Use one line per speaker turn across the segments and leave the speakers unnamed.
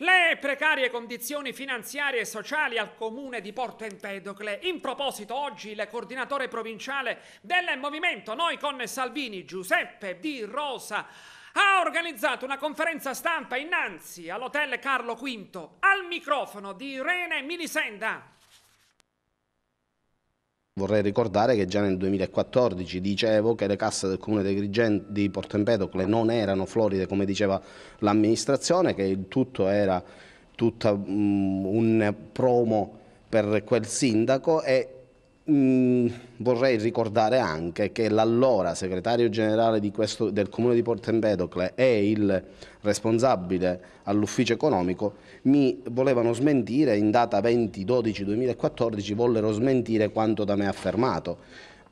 le precarie condizioni finanziarie e sociali al comune di Porto Empedocle. In proposito, oggi il coordinatore provinciale del Movimento Noi con Salvini, Giuseppe Di Rosa, ha organizzato una conferenza stampa innanzi all'hotel Carlo V al microfono di Irene Milisenda.
Vorrei ricordare che già nel 2014 dicevo che le casse del comune di Porto Empedocle non erano floride come diceva l'amministrazione, che il tutto era tutta, um, un promo per quel sindaco e Mm, vorrei ricordare anche che l'allora segretario generale questo, del comune di Porto Empedocle e il responsabile all'ufficio economico mi volevano smentire in data 20-12-2014 vollero smentire quanto da me affermato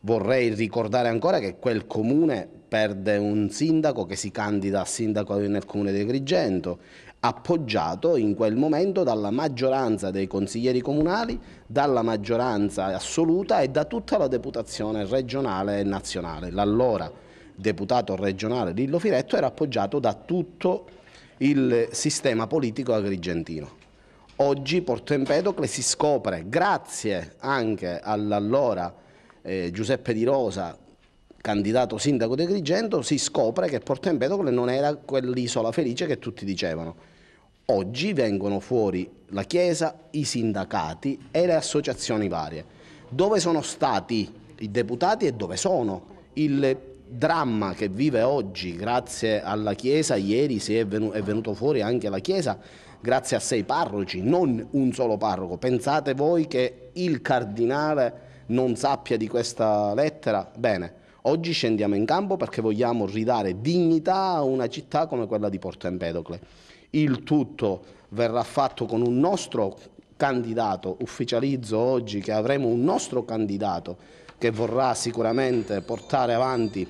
vorrei ricordare ancora che quel comune perde un sindaco che si candida a sindaco nel comune di Agrigento appoggiato in quel momento dalla maggioranza dei consiglieri comunali, dalla maggioranza assoluta e da tutta la deputazione regionale e nazionale. L'allora deputato regionale Lillo Firetto era appoggiato da tutto il sistema politico agrigentino. Oggi Porto Empedocle si scopre, grazie anche all'allora eh, Giuseppe Di Rosa, candidato sindaco di Agrigento, si scopre che Porto Empedocle non era quell'isola felice che tutti dicevano. Oggi vengono fuori la Chiesa, i sindacati e le associazioni varie. Dove sono stati i deputati e dove sono? Il dramma che vive oggi grazie alla Chiesa, ieri è, venu è venuto fuori anche la Chiesa, grazie a sei parroci, non un solo parroco. Pensate voi che il cardinale non sappia di questa lettera? Bene, Oggi scendiamo in campo perché vogliamo ridare dignità a una città come quella di Porto Empedocle. Il tutto verrà fatto con un nostro candidato, ufficializzo oggi che avremo un nostro candidato che vorrà sicuramente portare avanti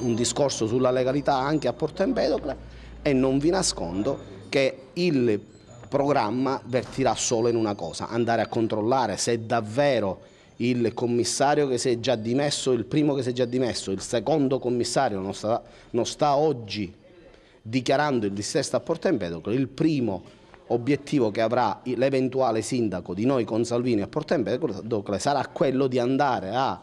un discorso sulla legalità anche a Porto Empedocle e non vi nascondo che il programma vertirà solo in una cosa, andare a controllare se davvero il commissario che si è già dimesso, il primo che si è già dimesso, il secondo commissario non sta, non sta oggi dichiarando il dissesto a Porto Empedocle, il primo obiettivo che avrà l'eventuale sindaco di noi con Salvini a Porto Empedocle sarà quello di andare a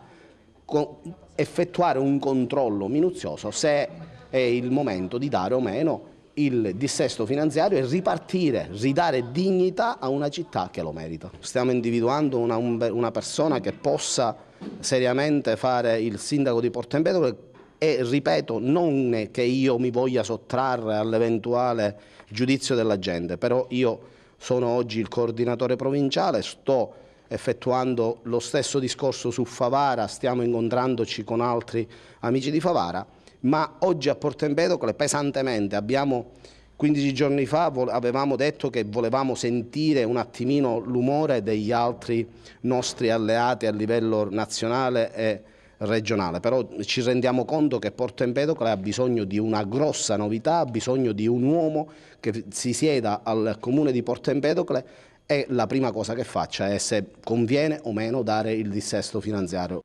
effettuare un controllo minuzioso se è il momento di dare o meno il dissesto finanziario e ripartire, ridare dignità a una città che lo merita. Stiamo individuando una, una persona che possa seriamente fare il sindaco di Porto Empedocle e ripeto non è che io mi voglia sottrarre all'eventuale giudizio della gente, però io sono oggi il coordinatore provinciale, sto effettuando lo stesso discorso su Favara, stiamo incontrandoci con altri amici di Favara ma oggi a Porto Empedocle pesantemente abbiamo 15 giorni fa avevamo detto che volevamo sentire un attimino l'umore degli altri nostri alleati a livello nazionale e regionale, però ci rendiamo conto che Porto Empedocle ha bisogno di una grossa novità, ha bisogno di un uomo che si sieda al comune di Porto Empedocle e la prima cosa che faccia è se conviene o meno dare il dissesto finanziario.